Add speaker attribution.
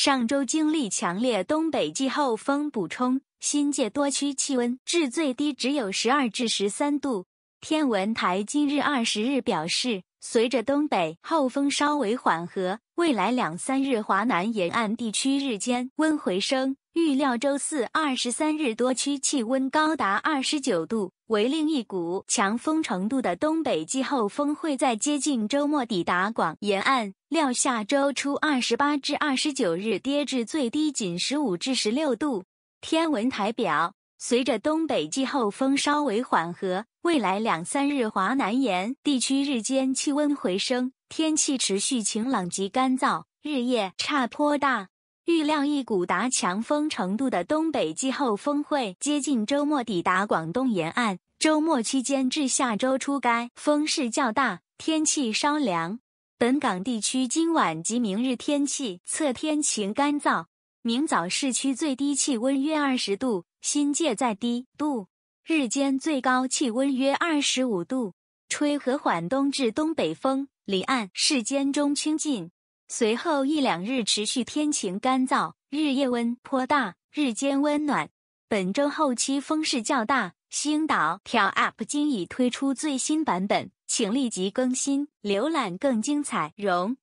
Speaker 1: 上周经历强烈东北季候风补充，新界多区气温至最低只有十二至十三度。天文台今日二十日表示，随着东北后风稍微缓和，未来两三日华南沿岸地区日间温回升。预料周四二十三日多区气温高达二十九度，为另一股强风程度的东北季候风会在接近周末抵达广沿岸。料下周初二十八至二十九日跌至最低仅十五至十六度。天文台表，随着东北季候风稍微缓和，未来两三日华南沿地区日间气温回升，天气持续晴朗及干燥，日夜差颇大。预料一股达强风程度的东北季候风会接近周末抵达广东沿岸，周末期间至下周初该风势较大，天气稍凉。本港地区今晚及明日天气测天晴干燥，明早市区最低气温约二十度，新界再低度，日间最高气温约二十五度，吹和缓东至东北风，离岸世间中清劲。随后一两日持续天晴干燥，日夜温颇大，日间温暖。本周后期风势较大。星岛挑 up 今已推出最新版本，请立即更新，浏览更精彩。容。